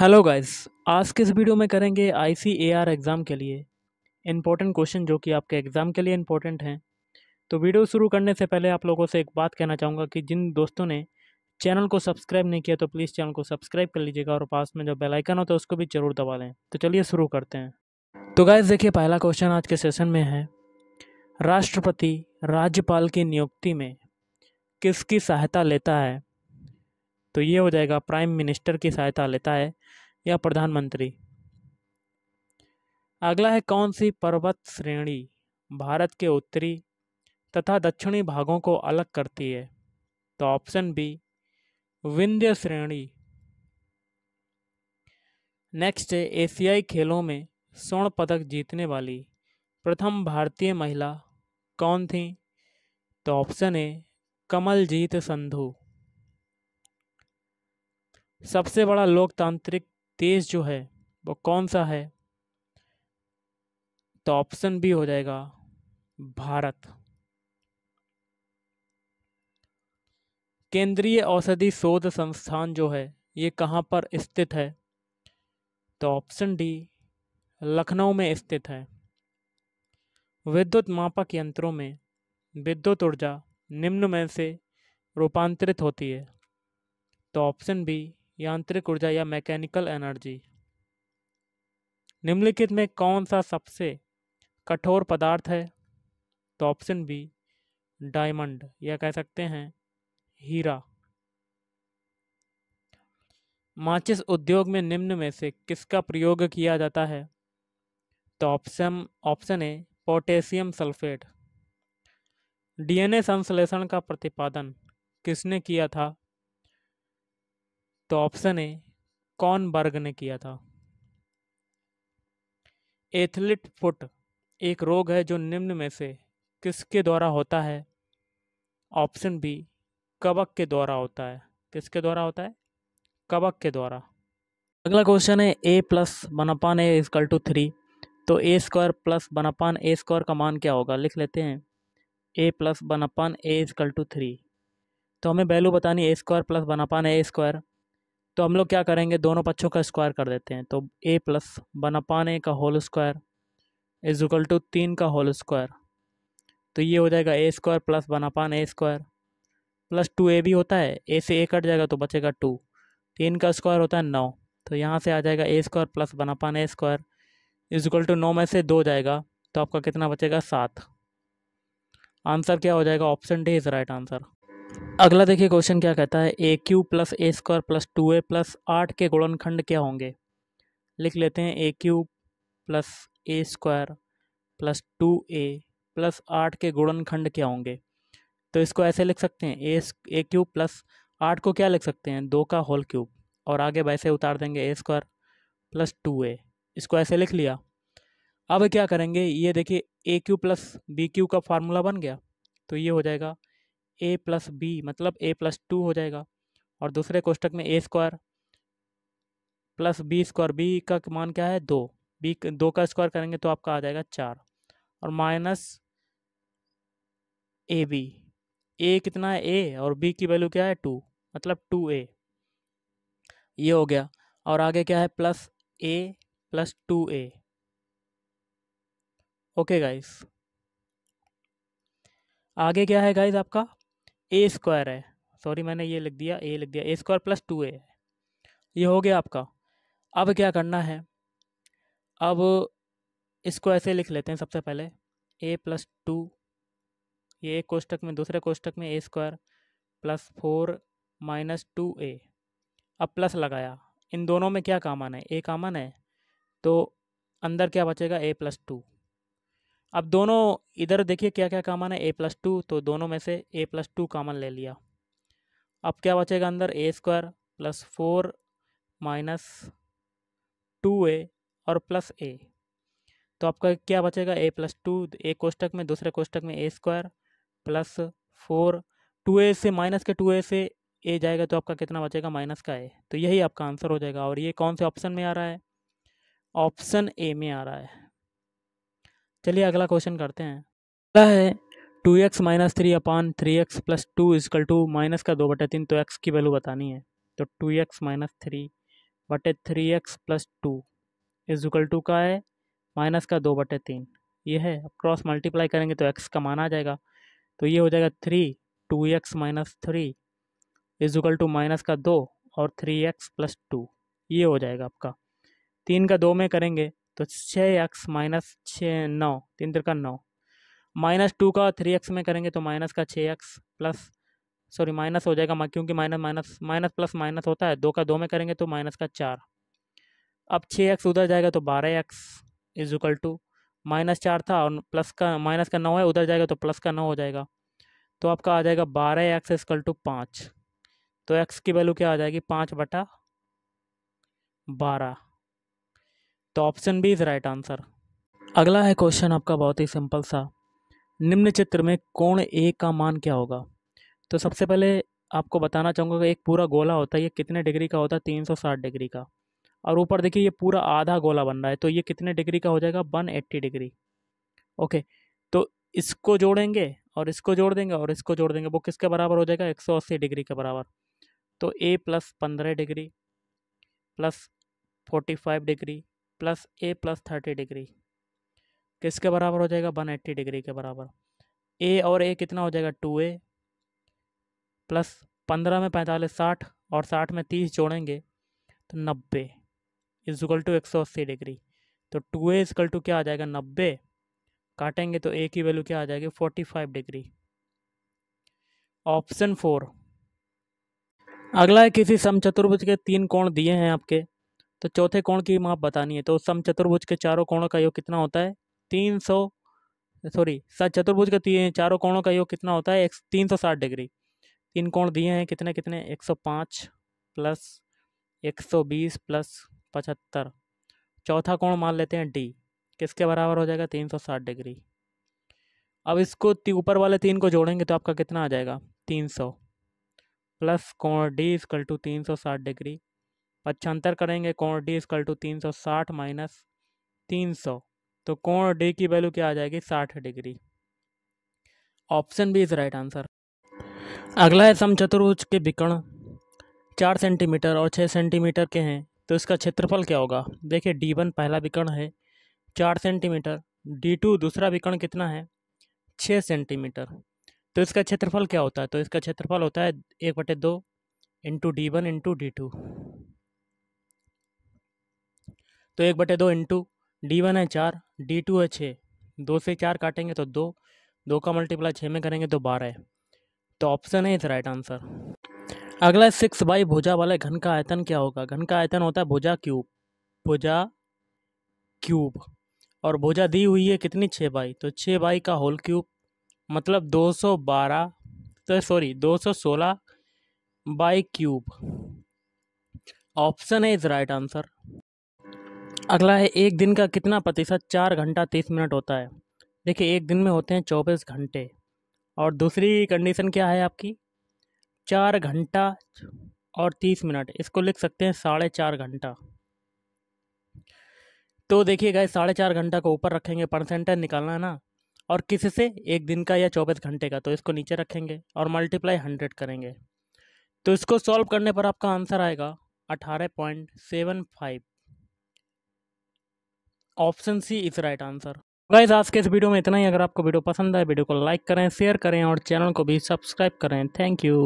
hello guys आज के इस वीडियो में करेंगे आई सी ए आर एग्ज़ाम के लिए इम्पोर्टेंट क्वेश्चन जो कि आपके एग्ज़ाम के लिए इम्पोर्टेंट हैं तो वीडियो शुरू करने से पहले आप लोगों से एक बात कहना चाहूँगा कि जिन दोस्तों ने चैनल को सब्सक्राइब नहीं किया तो प्लीज़ चैनल को सब्सक्राइब कर लीजिएगा और पास में जो बेलाइकन होता है उसको भी ज़रूर दबा लें तो चलिए शुरू करते हैं तो गाइज़ देखिए पहला क्वेश्चन आज के सेशन में है राष्ट्रपति राज्यपाल की नियुक्ति में किसकी सहायता लेता है तो ये हो जाएगा प्राइम मिनिस्टर की सहायता लेता है या प्रधानमंत्री अगला है कौन सी पर्वत श्रेणी भारत के उत्तरी तथा दक्षिणी भागों को अलग करती है तो ऑप्शन बी विंध्य श्रेणी नेक्स्ट है एशियाई खेलों में स्वर्ण पदक जीतने वाली प्रथम भारतीय महिला कौन थी तो ऑप्शन ए कमलजीत संधू सबसे बड़ा लोकतांत्रिक देश जो है वो कौन सा है तो ऑप्शन बी हो जाएगा भारत केंद्रीय औषधि शोध संस्थान जो है ये कहाँ पर स्थित है तो ऑप्शन डी लखनऊ में स्थित है विद्युत मापक यंत्रों में विद्युत ऊर्जा निम्न में से रूपांतरित होती है तो ऑप्शन बी यांत्रिक ऊर्जा या मैकेनिकल एनर्जी निम्नलिखित में कौन सा सबसे कठोर पदार्थ है तो ऑप्शन बी डायमंड या कह सकते हैं हीरा माचिस उद्योग में निम्न में से किसका प्रयोग किया जाता है तो option option A potassium sulphate DNA संश्लेषण का प्रतिपादन किसने किया था तो ऑप्शन ए कौन बर्ग ने किया था एथलीट फुट एक रोग है जो निम्न में से किसके द्वारा होता है ऑप्शन बी कबक के द्वारा होता है किसके द्वारा होता है कबक के द्वारा अगला क्वेश्चन है A plus one upon A is equal to three तो A square plus one upon A square का मान क्या होगा लिख लेते हैं A plus one upon A is equal to three तो हमें वैल्यू बतानी A square plus one upon A square तो हम लोग क्या करेंगे दोनों पक्षों का स्क्वायर कर देते हैं तो A plus one upon A का whole square is equal to तीन का होल स्क्वायर तो ये हो जाएगा A square plus one upon A square plus two A भी होता है ए से ए कट जाएगा तो बचेगा टू तीन का स्क्वायर होता है नौ तो यहाँ से आ जाएगा A square plus one upon A square is equal to नौ में से दो जाएगा तो आपका कितना बचेगा सात आंसर क्या हो जाएगा option D is right answer अगला देखिए क्वेश्चन क्या कहता है A cube plus A square plus two A plus आठ के गुणनखंड क्या होंगे लिख लेते हैं A cube plus A square plus two A plus आठ के गुणनखंड क्या होंगे तो इसको ऐसे लिख सकते हैं ए ए क्यूब प्लस आठ को क्या लिख सकते हैं दो का होल क्यूब और आगे वैसे उतार देंगे A square plus two A इसको ऐसे लिख लिया अब क्या करेंगे ये देखिए A cube plus B cube का फार्मूला बन गया तो ये हो जाएगा ए प्लस बी मतलब ए प्लस टू हो जाएगा और दूसरे कोष्टक में A square plus B square B का मान क्या है दो बी दो का स्क्वायर करेंगे तो आपका आ जाएगा चार और माइनस ए बी ए कितना है ए और बी की वैल्यू क्या है टू मतलब टू ए ये हो गया और आगे क्या है plus A plus two A okay guys आगे क्या है गाइस आपका ए स्क्वायर है सॉरी मैंने ये लिख दिया ए लिख दिया A square plus two A है ये हो गया आपका अब क्या करना है अब इसको ऐसे लिख लेते हैं सबसे पहले ए प्लस टू ये एक कोष्टक में दूसरे कोष्टक में A square plus four minus two A अब प्लस लगाया इन दोनों में क्या कामन है ए कामन है तो अंदर क्या बचेगा ए प्लस टू अब दोनों इधर देखिए क्या क्या कामन है ए प्लस टू तो दोनों में से ए प्लस टू कामन ले लिया अब क्या बचेगा अंदर A square plus four minus two A और प्लस ए तो आपका क्या बचेगा ए प्लस टू एक कोष्टक में दूसरे कोष्टक में A square plus four two A से माइनस के टू ए से ए जाएगा तो आपका कितना बचेगा माइनस का ए तो यही आपका आंसर हो जाएगा और ये कौन से ऑप्शन में आ रहा है ऑप्शन ए में आ रहा है चलिए अगला क्वेश्चन करते हैं अगला है two X minus three upon three X plus two is equal to minus का दो बटे तीन तो एक्स की वैल्यू बतानी है तो टू एक्स माइनस थ्री बटे three X plus two is equal to का है माइनस का दो बटे तीन ये है क्रॉस मल्टीप्लाई करेंगे तो एक्स का मान आ जाएगा तो ये हो जाएगा three two X minus three is equal to minus का दो और थ्री एक्स प्लस टू ये हो जाएगा आपका तीन का दो में करेंगे तो छः एक्स माइनस छः नौ तीन तिर का नौ माइनस टू का थ्री एक्स में करेंगे तो माइनस का छः एक्स प्लस सॉरी माइनस हो जाएगा क्योंकि minus minus minus plus minus होता है दो का दो में करेंगे तो माइनस का चार अब छः एक्स उधर जाएगा तो बारह X is equal to minus चार था और प्लस का माइनस का नौ है उधर जाएगा तो प्लस का नौ हो जाएगा तो आपका आ जाएगा बारह एक्स इजकल टू पाँच तो एक्स की वैल्यू क्या आ जाएगी पाँच बटा बारह तो option B is right answer अगला है क्वेश्चन आपका बहुत ही सिंपल सा निम्न चित्र में कोण ए का मान क्या होगा तो सबसे पहले आपको बताना चाहूँगा कि एक पूरा गोला होता है ये कितने डिग्री का होता है तीन सौ साठ डिग्री का और ऊपर देखिए ये पूरा आधा गोला बन रहा है तो ये कितने डिग्री का हो जाएगा वन एट्टी डिग्री ओके तो इसको जोड़ेंगे और इसको जोड़ देंगे और इसको जोड़ देंगे वो किसके बराबर हो जाएगा एक सौ अस्सी डिग्री के बराबर तो ए प्लस पंद्रह degree plus forty five degree plus A plus thirty degree किसके बराबर हो जाएगा वन एट्टी डिग्री के बराबर ए और ए कितना हो जाएगा टू ए प्लस पंद्रह में पैंतालीस साठ और साठ में तीस जोड़ेंगे तो नब्बे इजल टू एक सौ अस्सी डिग्री तो टू ए इजकल टू क्या आ जाएगा नब्बे काटेंगे तो ए की वैल्यू क्या आ जाएगी forty five degree option four अगला है किसी समचतुर्भुज के तीन कोण दिए हैं आपके तो चौथे कोण की माप बतानी है तो सम चतुर्भुज के चारों कोणों का योग कितना होता है तीन सौ सॉरी चतुर्भुज के चारों कोणों का योग कितना होता है एक तीन सौ साठ डिग्री तीन कोण दिए हैं कितने कितने एक सौ पाँच प्लस एक सौ बीस प्लस पचहत्तर चौथा कोण मान लेते हैं डी किसके बराबर हो जाएगा तीन सौ साठ डिग्री अब इसको ऊपर वाले तीन को जोड़ेंगे तो आपका कितना आ जाएगा तीन सौ प्लस कोण डी इजकल टू तीन सौ साठ डिग्री पक्षांतर करेंगे कोण डी इसकल टू तीन सौ साठ माइनस तीन सौ तो कोण डी की वैल्यू क्या आ जाएगी साठ degree option B is right answer अगला है समचतुर्भुज के विकर्ण चार सेंटीमीटर और छः सेंटीमीटर के हैं तो इसका क्षेत्रफल क्या होगा देखिए डी वन पहला विकर्ण है चार सेंटीमीटर डी टू दूसरा विकर्ण कितना है छः सेंटीमीटर तो इसका क्षेत्रफल क्या होता है तो इसका क्षेत्रफल होता है एक बटे दो into D one into D two तो एक बटे दो इंटू डी वन है चार डी टू है छः दो से चार काटेंगे तो दो दो का मल्टीप्लाई छः में करेंगे तो बारह है तो ऑप्शन है इस राइट आंसर अगला सिक्स बाई भुजा वाले घन का आयतन क्या होगा घन का आयतन होता है भुजा क्यूब भुजा क्यूब और भुजा दी हुई है कितनी छः बाई तो छः बाई का होल क्यूब मतलब दो सौ बारह तो सॉरी दो सौ सोलह बाई क्यूब ऑप्शन है इज राइट आंसर अगला है एक दिन का कितना प्रतिशत चार घंटा तीस मिनट होता है देखिए एक दिन में होते हैं चौबीस घंटे और दूसरी कंडीशन क्या है आपकी चार घंटा और तीस मिनट इसको लिख सकते हैं साढ़े चार घंटा तो देखिए गए साढ़े चार घंटा को ऊपर रखेंगे परसेंटेज निकालना है ना और किस से एक दिन का या चौबीस घंटे का तो इसको नीचे रखेंगे और मल्टीप्लाई हंड्रेड करेंगे तो इसको सॉल्व करने पर आपका आंसर आएगा अठारह point seven five option C is right answer guys आज के इस वीडियो में इतना ही अगर आपको वीडियो पसंद आए वीडियो को लाइक करें शेयर करें और चैनल को भी सब्सक्राइब करें थैंक यू